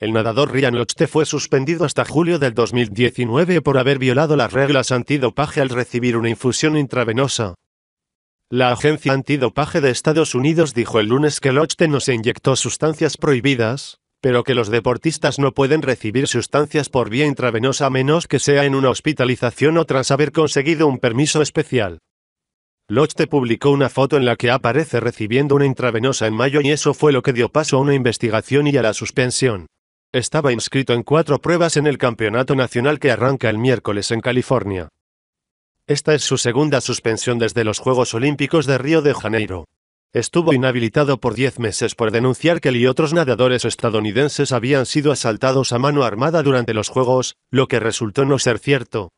El nadador Ryan Lochte fue suspendido hasta julio del 2019 por haber violado las reglas antidopaje al recibir una infusión intravenosa. La agencia antidopaje de Estados Unidos dijo el lunes que Lochte no se inyectó sustancias prohibidas, pero que los deportistas no pueden recibir sustancias por vía intravenosa a menos que sea en una hospitalización o tras haber conseguido un permiso especial. Lochte publicó una foto en la que aparece recibiendo una intravenosa en mayo y eso fue lo que dio paso a una investigación y a la suspensión. Estaba inscrito en cuatro pruebas en el Campeonato Nacional que arranca el miércoles en California. Esta es su segunda suspensión desde los Juegos Olímpicos de Río de Janeiro. Estuvo inhabilitado por 10 meses por denunciar que él y otros nadadores estadounidenses habían sido asaltados a mano armada durante los Juegos, lo que resultó no ser cierto.